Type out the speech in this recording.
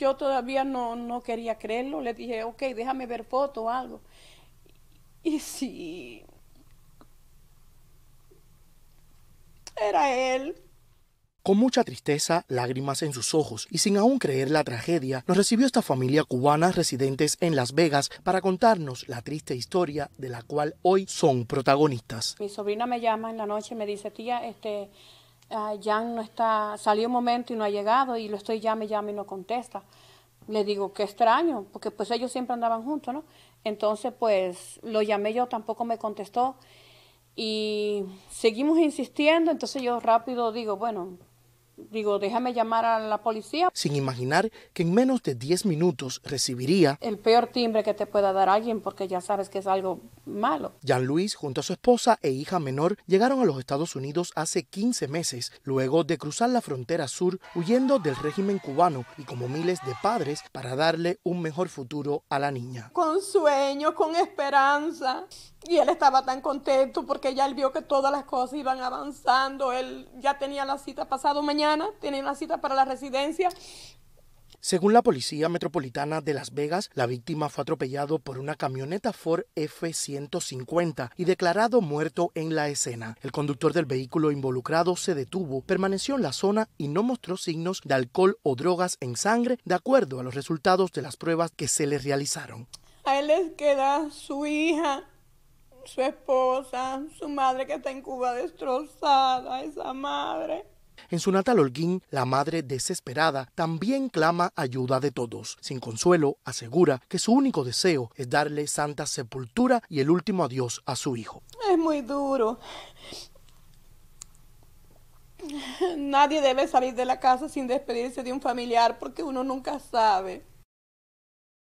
yo todavía no, no quería creerlo, le dije, ok, déjame ver foto o algo. Y sí, era él. Con mucha tristeza, lágrimas en sus ojos y sin aún creer la tragedia, nos recibió esta familia cubana residentes en Las Vegas para contarnos la triste historia de la cual hoy son protagonistas. Mi sobrina me llama en la noche y me dice, tía, este, uh, Jan no está, salió un momento y no ha llegado y lo estoy llame, llame y no contesta. Le digo, qué extraño, porque pues ellos siempre andaban juntos, ¿no? Entonces pues lo llamé yo, tampoco me contestó y seguimos insistiendo, entonces yo rápido digo, bueno, digo, déjame llamar a la policía. Sin imaginar que en menos de 10 minutos recibiría el peor timbre que te pueda dar alguien porque ya sabes que es algo malo. Jean Luis, junto a su esposa e hija menor, llegaron a los Estados Unidos hace 15 meses, luego de cruzar la frontera sur huyendo del régimen cubano y como miles de padres para darle un mejor futuro a la niña. Con sueño, con esperanza. Y él estaba tan contento porque ya él vio que todas las cosas iban avanzando. Él ya tenía la cita pasado mañana, tenía una cita para la residencia. Según la Policía Metropolitana de Las Vegas, la víctima fue atropellado por una camioneta Ford F-150 y declarado muerto en la escena. El conductor del vehículo involucrado se detuvo, permaneció en la zona y no mostró signos de alcohol o drogas en sangre, de acuerdo a los resultados de las pruebas que se le realizaron. A él les queda su hija, su esposa, su madre que está en Cuba destrozada, esa madre. En su natal Holguín, la madre desesperada también clama ayuda de todos. Sin consuelo, asegura que su único deseo es darle santa sepultura y el último adiós a su hijo. Es muy duro. Nadie debe salir de la casa sin despedirse de un familiar porque uno nunca sabe.